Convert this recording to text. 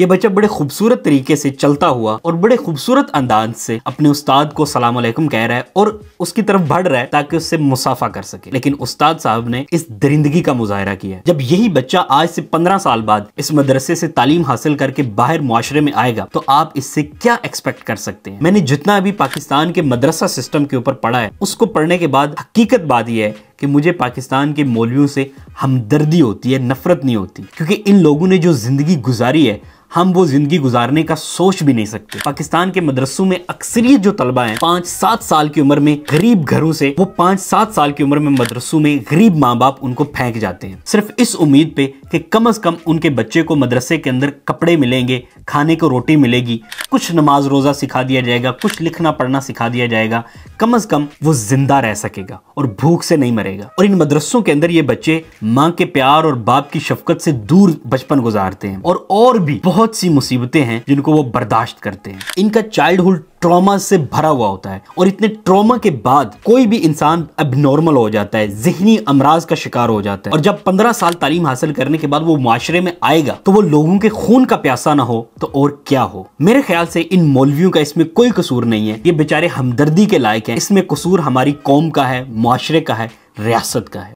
ये बच्चा बड़े खूबसूरत तरीके से चलता हुआ और बड़े खूबसूरत अंदाज से अपने उस्ताद को सलाम अलैकुम कह रहा है और उसकी तरफ बढ़ रहा है ताकि उससे मुसाफा कर सके लेकिन उस्ताद साहब ने इस दरिंदगी का मुजाहरा किया जब यही बच्चा आज से पंद्रह साल बाद इस मदरसे से तालीम हासिल करके बाहर मुआरे में आएगा तो आप इससे क्या एक्सपेक्ट कर सकते हैं मैंने जितना अभी पाकिस्तान के मदरसा सिस्टम के ऊपर पढ़ा है उसको पढ़ने के बाद हकीकत बात यह है कि मुझे पाकिस्तान के मौलवियों से हमदर्दी होती है नफ़रत नहीं होती क्योंकि इन लोगों ने जो ज़िंदगी गुजारी है हम वो ज़िंदगी गुजारने का सोच भी नहीं सकते पाकिस्तान के मदरसों में अक्सरियत जो तलबा हैं पांच सात साल की उम्र में गरीब घरों से वो पांच सात साल की उम्र में मदरसों में गरीब माँ बाप उनको फेंक जाते हैं सिर्फ इस उम्मीद पे कि कम अज़ कम उनके बच्चे को मदरसे के अंदर कपड़े मिलेंगे खाने को रोटी मिलेगी कुछ नमाज रोज़ा सिखा दिया जाएगा कुछ लिखना पढ़ना सिखा दिया जाएगा कम अज़ कम वो ज़िंदा रह सकेगा और भूख से नहीं करेगा और इन मदरसों के अंदर ये बच्चे माँ के प्यार और बाप की शफकत से दूर बचपन गुजारते हैं और और भी बहुत सी मुसीबतें हैं जिनको वो बर्दाश्त करते हैं इनका चाइल्डहुड ट्रॉमा से भरा हुआ होता है और इतने ट्रॉमा के बाद कोई भी इंसान अब नॉर्मल हो जाता है जहनी अमराज का शिकार हो जाता है और जब पंद्रह साल तालीम हासिल करने के बाद वो माशरे में आएगा तो वो लोगों के खून का प्यासा ना हो तो और क्या हो मेरे ख्याल से इन मौलवियों का इसमें कोई कसूर नहीं है ये बेचारे हमदर्दी के लायक है इसमें कसूर हमारी कौम का है माशरे का है रियासत का है